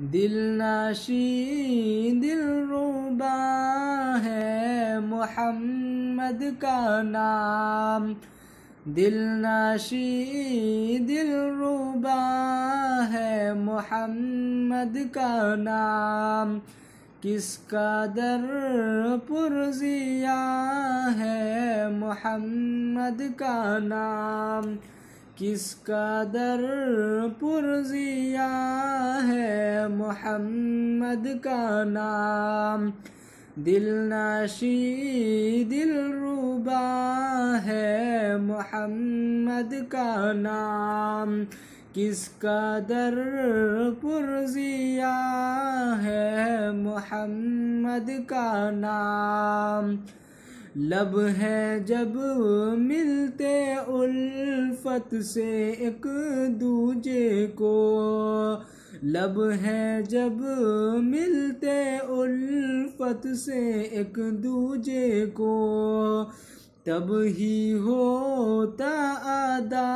दिल नाशी दिल रूबा है मोहम्मद का नाम दिल नाशी दिल रूबा है मोहम्मद का नाम किसका दर पुरजिया है मोहम्मद का नाम किसका दर पुरजिया है मोहम्मद का नाम दिल नाशी दिल रूबा है मोहम्मद का नाम किसका दर पुरजिया है मोहम्मद का नाम लब है जब मिलते उल्फत से एक दूजे को लब है जब मिलते उल्फत से एक दूजे को तब ही होता आदा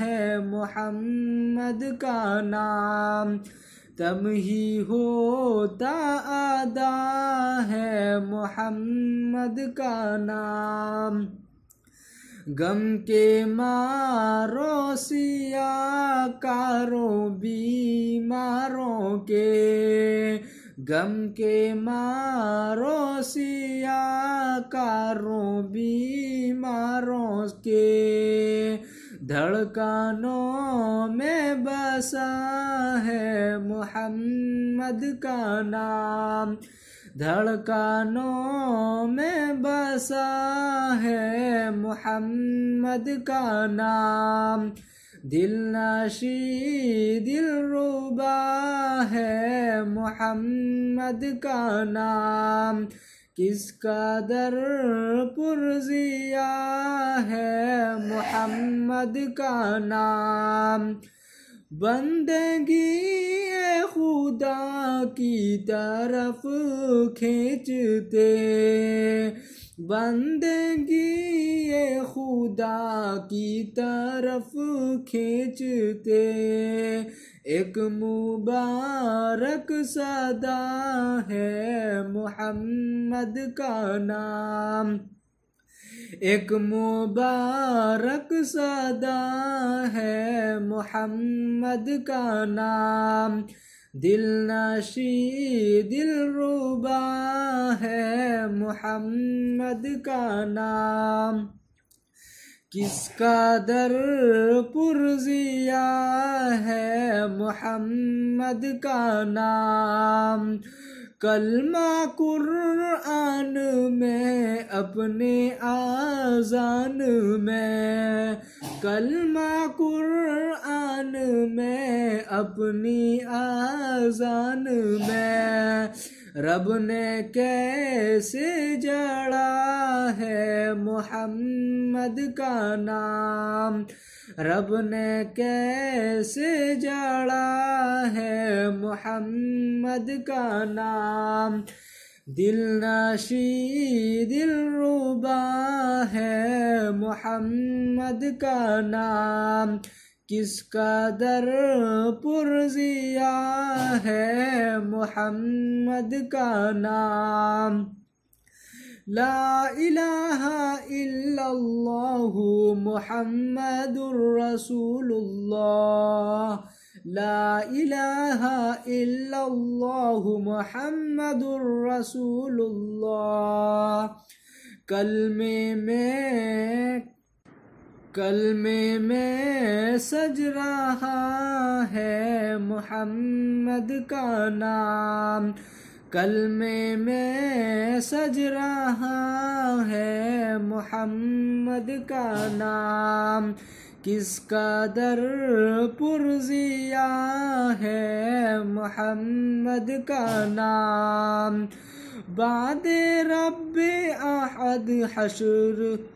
है मोहम्मद का नाम तम ही होता आदा है मोहम्मद का नाम गम के मारो सिया कारो बीमारों के गम के मारो सिया कारो बीमारों के धड़कानों में बसा है मोहम्मद का नाम धड़कानों में बसा है मोहम्मद का नाम दिल नशी दिल रुबा है मोहम्मद का नाम किसका दर पुरजिया है मोहम्मद का नाम बंदगी खुदा की तरफ खींचते बंदगी खुदा की तरफ खींचते एक मुबारक सदा है मोहम्मद का नाम एक मुबारक सदा है मोहम्मद का नाम दिल नशी दिल रुबा है मोहम्मद का नाम किसका दर पुरजिया है मोहम्मद का नाम कलमा कुरान में अपने आजान में कलमा कुरान में अपनी आजान में रब ने कैसे जड़ा है मोहम्मद का नाम रब ने कैसे जड़ा है मोहम्मद का नाम दिल नशी दिल रुबा है मोहम्मद का नाम किसका दर पुरजिया है मोहम्मद का नाम ला इलाहा इल्लल्लाहु मुहम्मदुर रसूलुल्लाह ला इलाहा इल्लल्लाहु मुहम्मदुर रसूलुल्लाह कलमे में कल में सज रहा है मोहम्मद का नाम कल में मैं सज रहा है मोहम्मद का नाम किसका दर पुरजिया है मोहम्मद का नाम बाद रब अहद हशर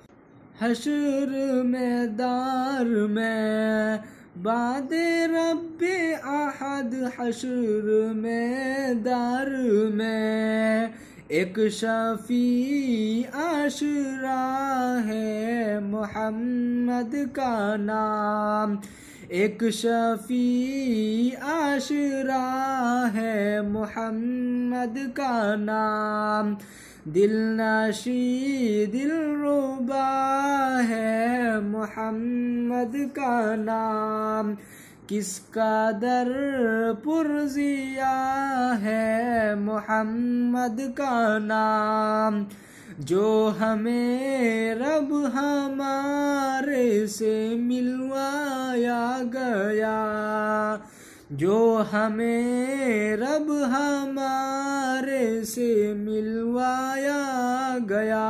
हशर में दार में बाद रब अहद हशर में दार में एक शफी आशरा है मोहम्मद का नाम एक शफी आशरा है मोहम्मद का नाम दिल नशी दिल रुबा है मोहम्मद का नाम किसका दर पुरजिया है मोहम्मद का नाम जो हमें रब हमारे से मिलवाया गया जो हमें रब हमारे से मिलवाया गया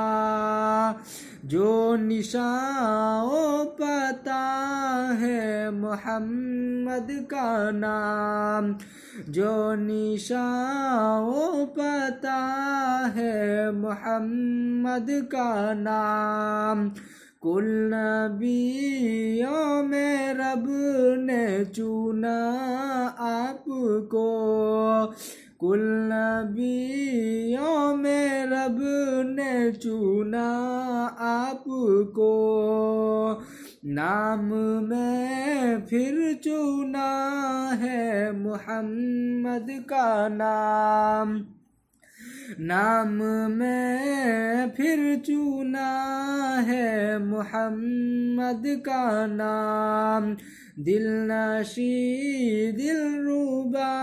जो निशाओं पता है मोहम्मद का नाम जो निशाओं पता है मोहम्मद का नाम कुल नबियों में रब ने चुना आपको कुल नबियों में रब ने चुना आपको नाम में फिर चुना है मोहम्मद का नाम नाम में फिर चुना है मोहम्मद का नाम दिल नशी दिल रूबा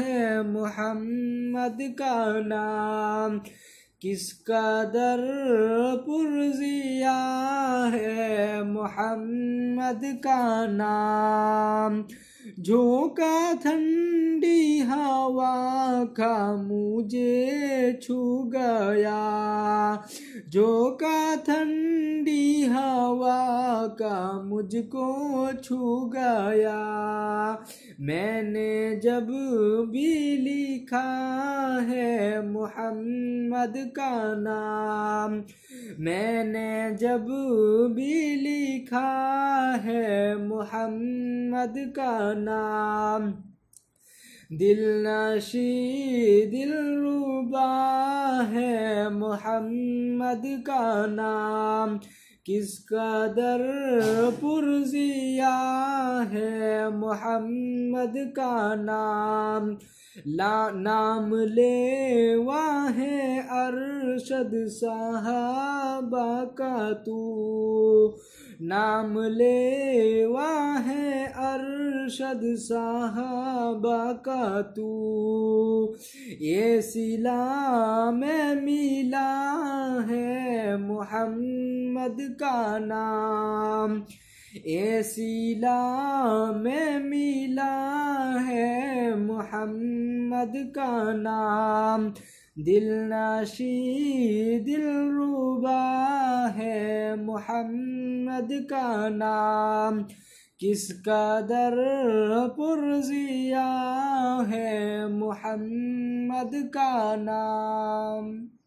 है मोहम्मद का नाम किसका दर पुरजिया है मोहम्मद का नाम झोंका ठंडी हवा का मुझे छू गया जो का ठंडी हवा का मुझको छू गया मैंने जब भी लिखा है मोहम्मद का नाम मैंने जब भी लिखा है मोहम्मद का नाम दिल नशी दिल रूबा मोहम्मद का नाम किस कदर पुरजिया है मोहम्मद का नाम ला नाम लेवा है अरशद साहबा का तू नाम लेवा है अरशद साहबा का तू ये सिला में मोहम्मद का नाम एसीला में मिला है मोहम्मद का नाम दिल नाशी दिल रूबा है मोहम्मद का नाम किसका दर पुरजिया है मोहम्मद का नाम